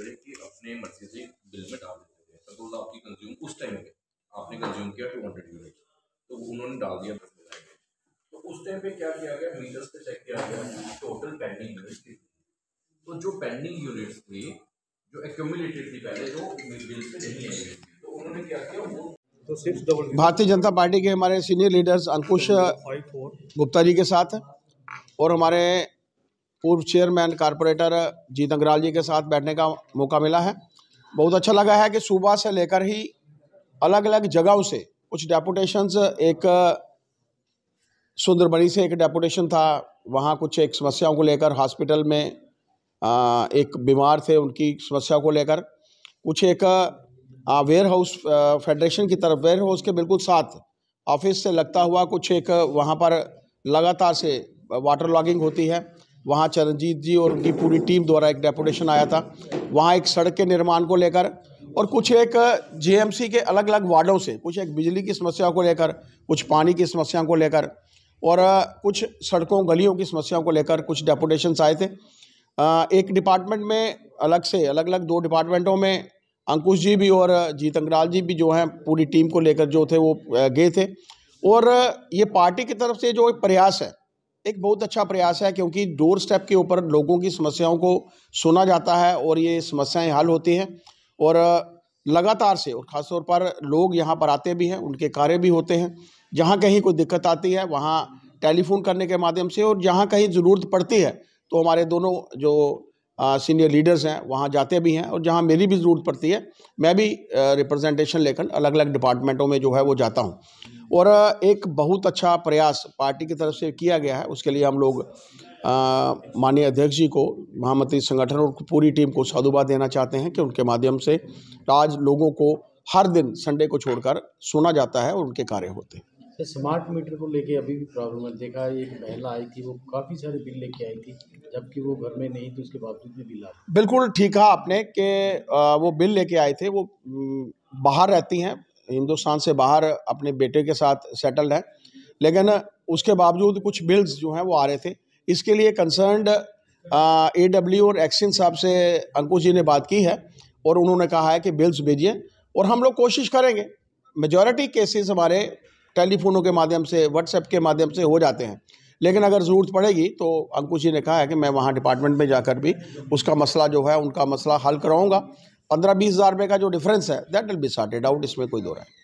करें कि अपने मर्जी से बिल में डाल देते थे सपोज आपकी कंज्यूम उस टाइम पे आपने कंज्यूम किया टू हंड्रेड यूनिट तो उन्होंने डाल दिया दस हजार में तो उस टाइम पे क्या किया गया मीटर्स पे चेक किया गया टोटल पेंडिंग यूनिट थी तो जो पेंडिंग यूनिट्स थी जो एक्यूमुलेटेड थी पहले जो बिल पे नहीं आई थी तो उन्होंने क्या किया वो तो भारतीय जनता पार्टी के हमारे सीनियर लीडर्स अंकुश गुप्ता जी के साथ और हमारे पूर्व चेयरमैन कारपोरेटर जीत अग्रवाल जी के साथ बैठने का मौका मिला है बहुत अच्छा लगा है कि सुबह से लेकर ही अलग अलग जगहों से कुछ डेपुटेशंस एक सुंदरबनी से एक डेपुटेशन था वहाँ कुछ एक समस्याओं को लेकर हॉस्पिटल में एक बीमार थे उनकी समस्या को लेकर कुछ एक वेयर हाउस फेडरेशन की तरफ वेयर हाउस के बिल्कुल साथ ऑफिस से लगता हुआ कुछ एक वहाँ पर लगातार से वाटर लॉगिंग होती है वहाँ चरणजीत जी और उनकी पूरी टीम द्वारा एक डेपुटेशन आया था वहाँ एक सड़क के निर्माण को लेकर और कुछ एक जेएमसी के अलग अलग वार्डों से कुछ एक बिजली की समस्या को लेकर कुछ पानी की समस्या को लेकर और कुछ सड़कों गलियों की समस्याओं को लेकर कुछ डेपुटेशंस आए थे एक डिपार्टमेंट में अलग से अलग अलग दो डिपार्टमेंटों में अंकुश जी भी और जीत अंग्राल जी भी जो हैं पूरी टीम को लेकर जो थे वो गए थे और ये पार्टी की तरफ से जो एक प्रयास है एक बहुत अच्छा प्रयास है क्योंकि डोर स्टेप के ऊपर लोगों की समस्याओं को सुना जाता है और ये समस्याएं हल होती हैं और लगातार से और ख़ासतौर पर लोग यहाँ पर आते भी हैं उनके कार्य भी होते हैं जहाँ कहीं कोई दिक्कत आती है वहाँ टेलीफोन करने के माध्यम से और जहाँ कहीं ज़रूरत पड़ती है तो हमारे दोनों जो सीनियर लीडर्स हैं वहाँ जाते भी हैं और जहाँ मेरी भी ज़रूरत पड़ती है मैं भी रिप्रेजेंटेशन लेकर अलग अलग डिपार्टमेंटों में जो है वो जाता हूँ और एक बहुत अच्छा प्रयास पार्टी की तरफ से किया गया है उसके लिए हम लोग माननीय अध्यक्ष जी को महामंत्री संगठन और पूरी टीम को साधुवाद देना चाहते हैं कि उनके माध्यम से आज लोगों को हर दिन संडे को छोड़कर सुना जाता है और उनके कार्य होते हैं या स्मार्ट मीटर को लेके अभी भी प्रॉब्लम है देखा एक महिला आई थी वो काफ़ी सारे बिल लेके आई थी जबकि वो घर में नहीं थी उसके बावजूद भी बिल आ बिल्कुल ठीक है आपने कि वो बिल लेके आए थे वो बाहर रहती हैं हिंदुस्तान से बाहर अपने बेटे के साथ सेटल्ड हैं लेकिन उसके बावजूद कुछ बिल्स जो हैं वो आ रहे थे इसके लिए कंसर्नड ए डब्ल्यू और एक्सिन साहब से अंकुश जी ने बात की है और उन्होंने कहा है कि बिल्स भेजिए और हम लोग कोशिश करेंगे मेजॉरिटी केसेस हमारे टेलीफोनों के माध्यम से व्हाट्सएप के माध्यम से हो जाते हैं लेकिन अगर ज़रूरत पड़ेगी तो अंकुश जी ने कहा है कि मैं वहाँ डिपार्टमेंट में जाकर भी उसका मसला जो है उनका मसला हल कराऊँगा पंद्रह बीस हज़ार रुपये का जो डिफरेंस है that will be sorted out इसमें कोई दो राय